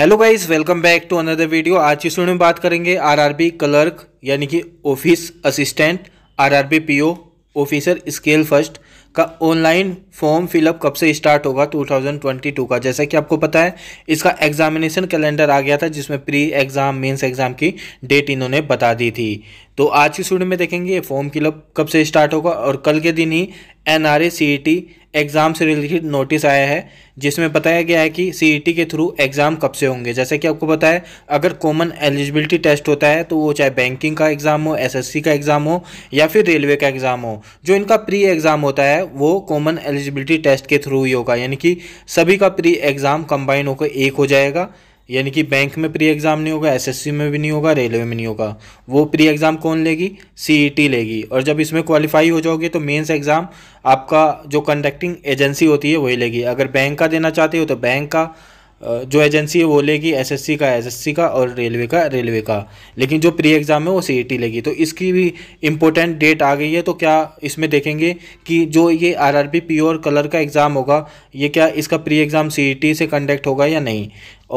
hello guys welcome back to another video आज की video में बात करेंगे आरआरबी क्लर्क यानी कि office assistant RRB PO officer scale first का ऑनलाइन फॉर्म फिलअप कब से स्टार्ट होगा 2022 का जैसा कि आपको पता है इसका एग्जामिनेशन कैलेंडर आ गया था जिसमें प्री एग्ज़ाम मेंस एग्ज़ाम की डेट इन्होंने बता दी थी तो आज की स्टूडियो में देखेंगे फॉर्म फिलअप कब से स्टार्ट होगा और कल के दिन ही N R A C E T exam से रिलेटेड नोटिस आया है जिसमें बताया गया है कि सी e के थ्रू एग्ज़ाम कब से होंगे जैसे कि आपको पता है अगर कॉमन एलिजिबिलिटी टेस्ट होता है तो वो चाहे बैंकिंग का एग्ज़ाम हो एसएससी का एग्ज़ाम हो या फिर रेलवे का एग्ज़ाम हो जो इनका प्री एग्ज़ाम होता है वो कॉमन एलिजिबिलिटी टेस्ट के थ्रू ही होगा यानी कि सभी का प्री एग्ज़ाम कंबाइन होकर एक हो जाएगा यानी कि बैंक में प्री एग्ज़ाम नहीं होगा एसएससी में भी नहीं होगा रेलवे में नहीं होगा वो प्री एग्ज़ाम कौन लेगी सीईटी e लेगी और जब इसमें क्वालिफाई हो जाओगे तो मेंस एग्ज़ाम आपका जो कंडक्टिंग एजेंसी होती है वही लेगी अगर बैंक का देना चाहते हो तो बैंक का जो एजेंसी है वो लेगी एस का एस का और रेलवे का रेलवे का लेकिन जो प्री एग्ज़ाम है वो सी e लेगी तो इसकी भी इम्पोर्टेंट डेट आ गई है तो क्या इसमें देखेंगे कि जो ये आर प्योर कलर का एग्ज़ाम होगा ये क्या इसका प्री एग्ज़ाम सी से कंडक्ट होगा या नहीं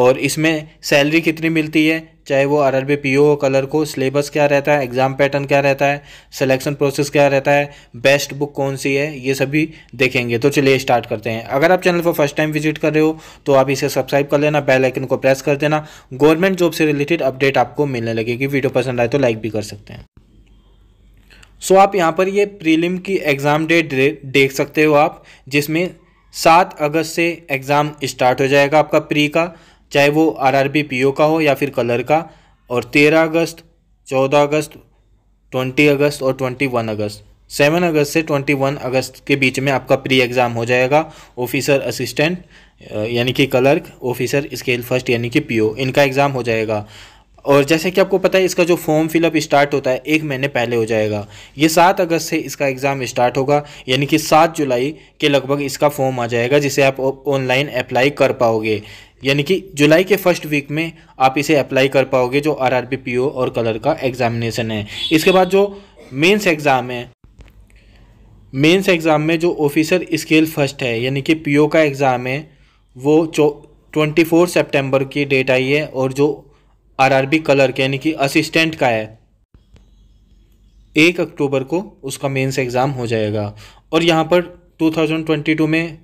और इसमें सैलरी कितनी मिलती है चाहे वो R R B P O clerk को सिलेबस क्या रहता है एग्ज़ाम पैटर्न क्या रहता है सिलेक्शन प्रोसेस क्या रहता है बेस्ट बुक कौन सी है ये सभी देखेंगे तो चलिए स्टार्ट करते हैं अगर आप चैनल पर फर्स्ट टाइम विजिट कर रहे हो तो आप इसे सब्सक्राइब कर लेना बेल आइकन को प्रेस कर देना गवर्नमेंट जॉब से रिलेटेड अपडेट आपको मिलने लगेगी वीडियो पसंद आए तो लाइक भी कर सकते हैं सो आप यहाँ पर ये प्रीलिम की एग्ज़ाम डेट देख सकते हो आप जिसमें सात अगस्त से एग्ज़ाम स्टार्ट हो जाएगा आपका प्री का चाहे वो आरआरबी पीओ का हो या फिर कलर का और तेरह अगस्त चौदह अगस्त ट्वेंटी अगस्त और ट्वेंटी वन अगस्त सेवन अगस्त से ट्वेंटी वन अगस्त के बीच में आपका प्री एग्ज़ाम हो जाएगा ऑफिसर असिस्टेंट यानी कि कलर्क ऑफिसर स्केल फर्स्ट यानी कि पीओ इनका एग्ज़ाम हो जाएगा और जैसे कि आपको पता है इसका जो फॉर्म फिलअप स्टार्ट होता है एक महीने पहले हो जाएगा ये सात अगस्त से इसका एग्ज़ाम स्टार्ट होगा यानी कि सात जुलाई के लगभग इसका फॉर्म आ जाएगा जिसे आप ऑनलाइन अप्लाई कर पाओगे यानी कि जुलाई के फर्स्ट वीक में आप इसे अप्लाई कर पाओगे जो आर आर पीओ और कलर का एग्जामिनेशन है इसके बाद जो मेंस एग्ज़ाम है मेंस एग्ज़ाम में जो ऑफिसर स्केल फर्स्ट है यानी कि पीओ का एग्ज़ाम है वो ट्वेंटी फोर सेप्टेम्बर की डेट आई है और जो बी कलर के यानी कि असिस्टेंट का है एक अक्टूबर को उसका मेंस एग्ज़ाम हो जाएगा और यहाँ पर 2022 में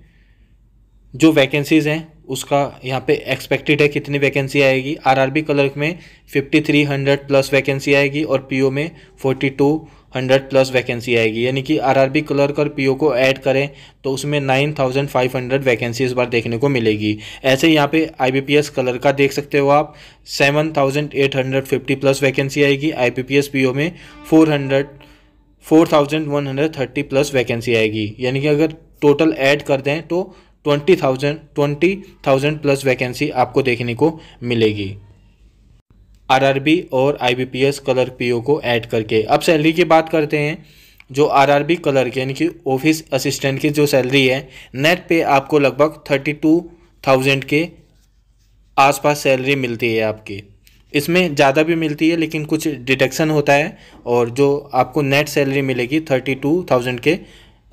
जो वैकेंसीज़ हैं उसका यहाँ पे एक्सपेक्टेड है कितनी वैकेंसी आएगी आरआरबी कलर में 5300 प्लस वैकेंसी आएगी और पीओ में 4200 प्लस वैकेंसी आएगी यानी कि आरआरबी कलर और पीओ को ऐड करें तो उसमें 9500 वैकेंसी इस बार देखने को मिलेगी ऐसे यहाँ पे आईबीपीएस कलर का देख सकते हो आप 7850 प्लस वैकेंसी आएगी आईबीपीएस पीओ में 400 4130 प्लस वैकेंसी आएगी यानी कि अगर टोटल ऐड कर दें तो twenty thousand twenty thousand plus vacancy आपको देखने को मिलेगी आरआरबी और आईबीपीएस कलर पीओ को ऐड करके अब सैलरी की बात करते हैं जो आरआरबी कलर के यानी कि ऑफिस असिस्टेंट की जो सैलरी है नेट पे आपको लगभग थर्टी टू थाउजेंड के आसपास सैलरी मिलती है आपकी इसमें ज़्यादा भी मिलती है लेकिन कुछ डिडक्शन होता है और जो आपको नेट सैलरी मिलेगी थर्टी टू थाउजेंड के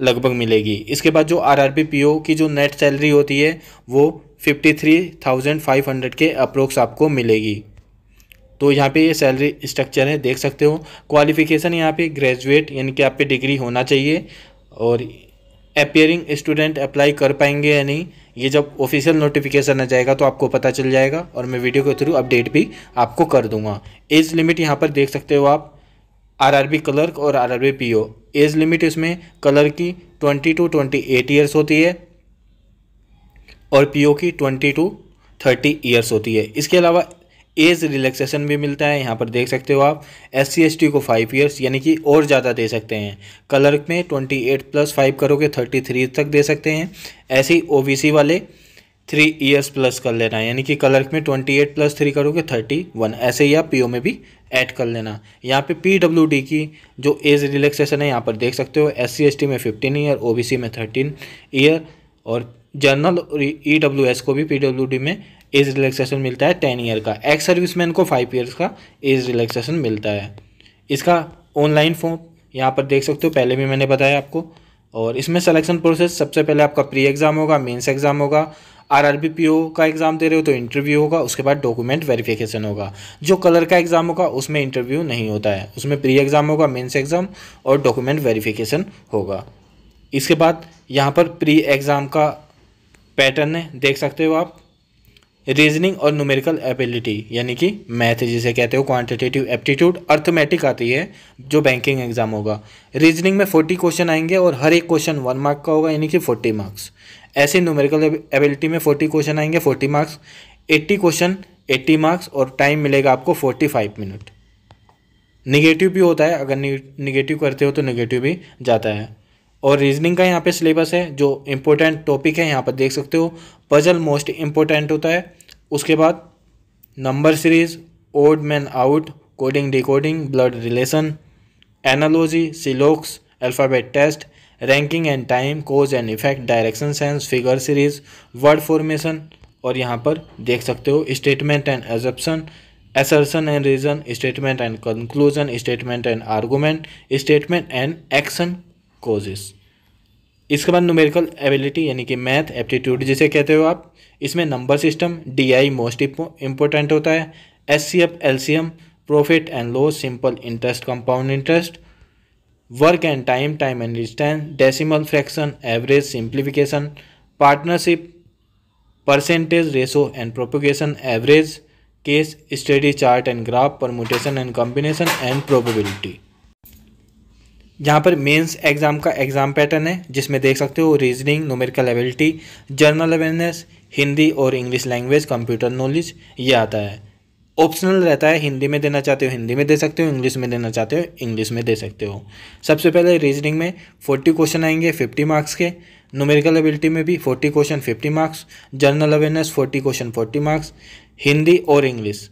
लगभग मिलेगी इसके बाद जो R R P P O की जो नेट सैलरी होती है वो fifty three thousand five hundred के अप्रोक्स आपको मिलेगी तो यहाँ पे ये सैलरी स्ट्रक्चर है देख सकते हो क्वालिफिकेशन यहाँ पे ग्रेजुएट यानी कि आप पे डिग्री होना चाहिए और अपेयरिंग स्टूडेंट अप्लाई कर पाएंगे या नहीं ये जब ऑफिशियल नोटिफिकेशन आ जाएगा तो आपको पता चल जाएगा और मैं वीडियो के थ्रू अपडेट भी आपको कर दूंगा एज लिमिट यहाँ पर देख सकते हो आप आरआरबी क्लर्क और आरआरबी पीओ एज लिमिट इसमें कलर की twenty two twenty eight years होती है और पीओ की ट्वेंटी टू थर्टी ईयर्स होती है इसके अलावा एज रिलैक्सेशन भी मिलता है यहाँ पर देख सकते हो आप एस सी को फाइव ईयर्स यानी कि और ज़्यादा दे सकते हैं कलर्क में ट्वेंटी एट प्लस फाइव करोगे थर्टी थ्री तक दे सकते हैं ऐसे ही ओ वाले थ्री ईयर्स प्लस कर लेना है यानी कि कलर्क में ट्वेंटी एट प्लस थ्री करोगे थर्टी वन ऐसे ही आप ओ में भी ऐड कर लेना यहाँ पे पी की जो एज रिलैक्सेशन है यहाँ पर देख सकते हो एस सी में फिफ्टीन ईयर ओ में थर्टीन ईयर और जनरल ई डब्ल्यू एस को भी पी में एज रिलैक्सेशन मिलता है टेन ईयर का एक्स सर्विसमैन को फाइव ईयर्स का एज रिलैक्सेशन मिलता है इसका ऑनलाइन फॉर्म यहाँ पर देख सकते हो पहले भी मैंने बताया आपको और इसमें सेलेक्शन प्रोसेस सबसे पहले आपका प्री एग्ज़ाम होगा मेंस एग्ज़ाम होगा ओ का एग्ज़ाम दे रहे हो तो इंटरव्यू होगा उसके बाद डॉक्यूमेंट वेरिफिकेशन होगा जो कलर का एग्ज़ाम होगा उसमें इंटरव्यू नहीं होता है उसमें प्री एग्ज़ाम होगा मेन्स एग्ज़ाम और डॉक्यूमेंट वेरिफिकेशन होगा इसके बाद यहाँ पर प्री एग्ज़ाम का पैटर्न है देख सकते हो आप रीजनिंग और न्यूमेरिकल एबिलिटी यानी कि मैथ जिसे कहते हो क्वांटिटेटिव एप्टीट्यूड अर्थमेटिक आती है जो बैंकिंग एग्जाम होगा रीजनिंग में फोर्टी क्वेश्चन आएंगे और हर एक क्वेश्चन वन मार्क का होगा यानी कि फोर्टी मार्क्स ऐसे न्यूमेरिकल एबिलिटी में फोर्टी क्वेश्चन आएंगे forty marks eighty question eighty marks और टाइम मिलेगा आपको फोर्टी फाइव मिनट निगेटिव भी होता है अगर निगेटिव करते हो तो निगेटिव भी जाता है और रीजनिंग का यहाँ पे सिलेबस है जो इम्पोर्टेंट टॉपिक है यहाँ पर देख सकते हो पजल मोस्ट इम्पोर्टेंट होता है उसके बाद number series odd man out coding decoding blood relation analogy syllogism alphabet test ranking and time cause and effect direction sense figure series word formation और यहाँ पर देख सकते हो statement and assumption assertion and reason statement and conclusion statement and argument statement and action causes इसके बाद numerical ability यानी कि मैथ एप्टीट्यूड जिसे कहते हो आप इसमें number system DI most important होता है HCF LCM profit and loss simple interest compound interest work and time time and distance decimal fraction average simplification partnership percentage ratio and proportion average case study chart and graph permutation and combination and probability यहाँ पर mains exam का exam pattern है जिसमें देख सकते हो reasoning numerical ability general awareness Hindi और English language computer knowledge ये आता है ऑप्शनल रहता है हिंदी में देना चाहते हो हिंदी में दे सकते हो इंग्लिश में देना चाहते हो इंग्लिश में दे सकते हो सबसे पहले रीजनिंग में फोर्टी क्वेश्चन आएंगे फिफ्टी मार्क्स के नोमेरिकल एबिलिटी में भी forty question fifty marks general awareness forty question forty marks Hindi और इंग्लिश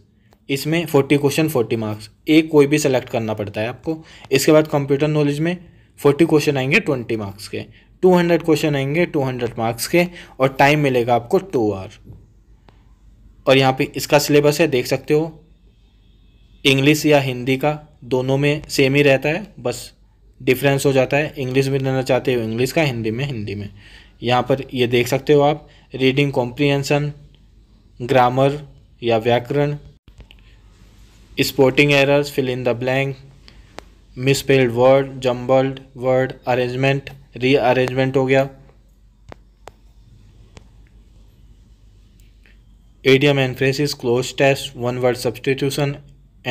इसमें फोर्टी क्वेश्चन फोर्टी मार्क्स एक कोई भी सेलेक्ट करना पड़ता है आपको इसके बाद कंप्यूटर नॉलेज में फोर्टी क्वेश्चन आएंगे ट्वेंटी मार्क्स के टू हंड्रेड क्वेश्चन आएंगे टू हंड्रेड मार्क्स के और टाइम मिलेगा आपको टू आवर और यहाँ पे इसका सिलेबस है देख सकते हो इंग्लिश या हिंदी का दोनों में सेम ही रहता है बस डिफरेंस हो जाता है इंग्लिश में लेना चाहते हो इंग्लिश का हिंदी में हिंदी में यहाँ पर ये देख सकते हो आप रीडिंग कॉम्प्रीहेंसन ग्रामर या व्याकरण spotting errors fill in the blank misspelled word jumbled word arrangement rearrangement हो गया idiom and phrases cloze test one word substitution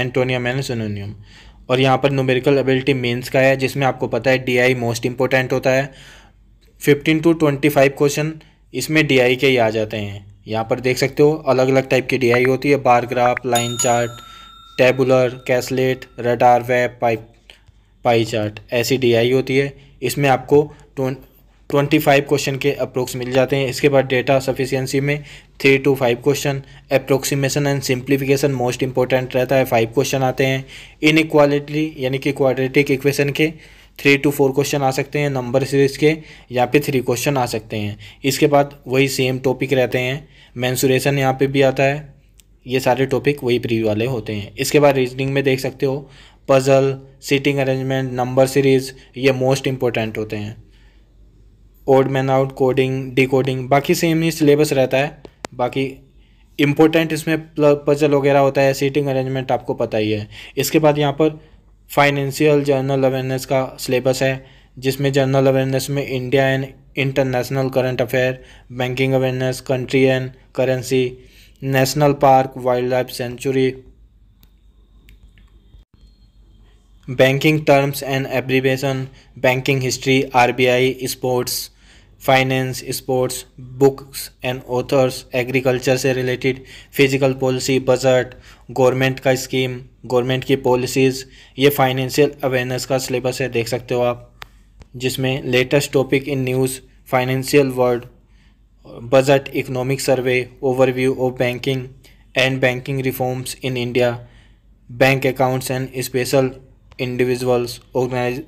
antonym and synonym और यहाँ पर न्यूमेरिकल एबिलिटी मेंस का है जिसमें आपको पता है डीआई मोस्ट इंपॉर्टेंट होता है fifteen to twenty five question इसमें डीआई के ही आ जाते हैं यहाँ पर देख सकते हो अलग अलग टाइप की डीआई होती है bar graph line chart tabular caselet radar web pipe pie chart ऐसी आई होती है इसमें आपको ट्वेंटी फाइव क्वेश्चन के अप्रोक्स मिल जाते हैं इसके बाद डेटा सफिशियंसी में three to five question approximation and simplification most important रहता है फाइव क्वेश्चन आते हैं इन इक्वालिटी यानी कि क्वाड्रेटिक इक्वेशन के थ्री टू फोर क्वेश्चन आ सकते हैं नंबर सीरीज के यहाँ फिर थ्री क्वेश्चन आ सकते हैं इसके बाद वही सेम टॉपिक रहते हैं मैंसुरेशन यहाँ पे भी आता है ये सारे टॉपिक वही प्री वाले होते हैं इसके बाद रीजनिंग में देख सकते हो puzzle seating arrangement number series ये मोस्ट इम्पोर्टेंट होते हैं odd man out coding coding बाकी सेम ही सिलेबस रहता है बाकी इम्पोर्टेंट इसमें पजल वगैरह होता है सीटिंग अरेंजमेंट आपको पता ही है इसके बाद यहाँ पर फाइनेंशियल जर्नल अवेयरनेस का सिलेबस है जिसमें जर्नल अवेयरनेस में India and international current affair banking awareness country and currency national park wildlife sanctuary banking terms and abbreviation banking history RBI sports finance sports books and authors agriculture से related fiscal policy budget government का scheme government की policies ये financial awareness का syllabus है देख सकते हो आप जिसमें latest topic in news financial world budget economic survey overview of banking and banking reforms in India bank accounts and special individuals organize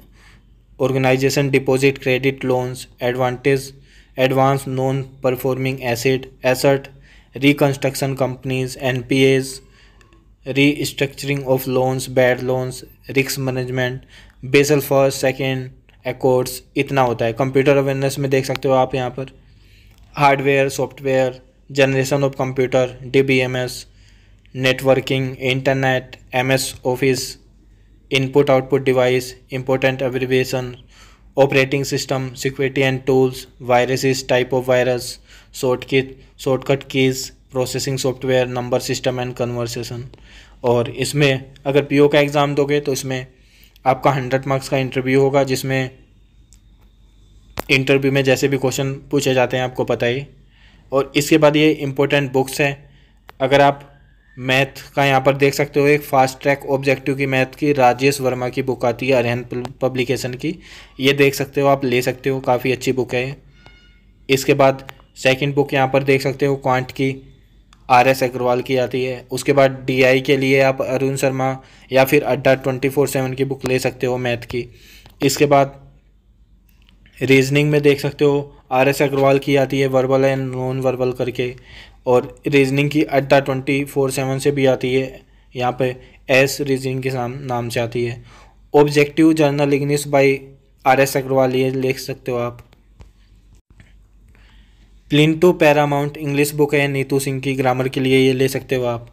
organization deposit credit loans advantage advance non performing asset asset reconstruction companies N P A structuring of loans bad loans risk management Basel first second accords इतना होता है computer awareness में देख सकते हो आप यहाँ पर hardware software generation of computer D B M S networking internet M S office input output device, important abbreviation, operating system, security and tools, viruses, type of virus, shortcut, shortcut keys, processing software number system and conversation और इसमें अगर PO का exam दोगे तो इसमें आपका hundred marks का interview होगा जिसमें इंटरव्यू में जैसे भी क्वेश्चन पूछे जाते हैं आपको पता ही और इसके बाद ये इम्पोर्टेंट बुक्स हैं अगर आप मैथ का यहाँ पर देख सकते हो एक फास्ट ट्रैक ऑब्जेक्टिव की मैथ की राजेश वर्मा की बुक आती है अरहन पब्लिकेशन की ये देख सकते हो आप ले सकते हो काफ़ी अच्छी बुक है इसके बाद सेकंड बुक यहाँ पर देख सकते हो क्वांट की आर एस अग्रवाल की आती है उसके बाद डीआई के लिए आप अरुण शर्मा या फिर अड्डा ट्वेंटी फोर सेवन की बुक ले सकते हो मैथ की इसके बाद रीजनिंग में देख सकते हो आर एस अग्रवाल की आती है वर्बल एंड नॉन वर्बल करके और रीजनिंग की अड्डा ट्वेंटी फोर सेवन से भी आती है यहाँ पे एस रीजनिंग के नाम नाम से आती है objective general English by R S Agarwal ये लिख सकते हो आप प्लिंटो पैरामाउंट इंग्लिश बुक है नीतू सिंह की ग्रामर के लिए ये ले सकते हो आप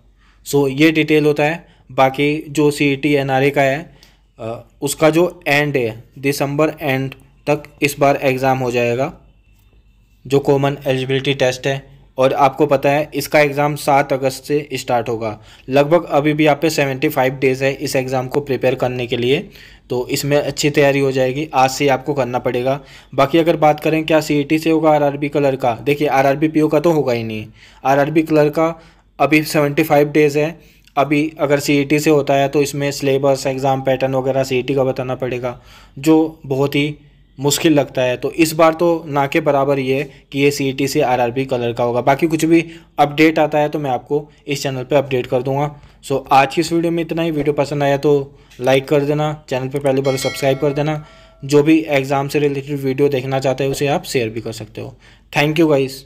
सो so, ये डिटेल होता है बाकी जो C E T N R A का है उसका जो एंड है दिसंबर एंड तक इस बार एग्ज़ाम हो जाएगा जो कॉमन एलिजिबिलिटी टेस्ट है और आपको पता है इसका एग्ज़ाम सात अगस्त से स्टार्ट होगा लगभग अभी भी आप पे सेवेंटी फाइव डेज़ है इस एग्ज़ाम को प्रिपेयर करने के लिए तो इसमें अच्छी तैयारी हो जाएगी आज से आपको करना पड़ेगा बाकी अगर बात करें क्या सी e से होगा आर कलर का देखिए आर आर का तो होगा ही नहीं आर कलर का अभी सेवेंटी फाइव डेज़ है अभी अगर सी e से होता है तो इसमें सिलेबस एग्ज़ाम पैटर्न वगैरह सी e का बताना पड़ेगा जो बहुत ही मुश्किल लगता है तो इस बार तो ना के बराबर ये कि ये सी टी से आर आर बी कलर का होगा बाकी कुछ भी अपडेट आता है तो मैं आपको इस चैनल पे अपडेट कर दूंगा सो so, आज की इस वीडियो में इतना ही वीडियो पसंद आया तो लाइक कर देना चैनल पे पहली बार सब्सक्राइब कर देना जो भी एग्ज़ाम से रिलेटेड वीडियो देखना चाहते हैं उसे आप शेयर भी कर सकते हो थैंक यू गाइज़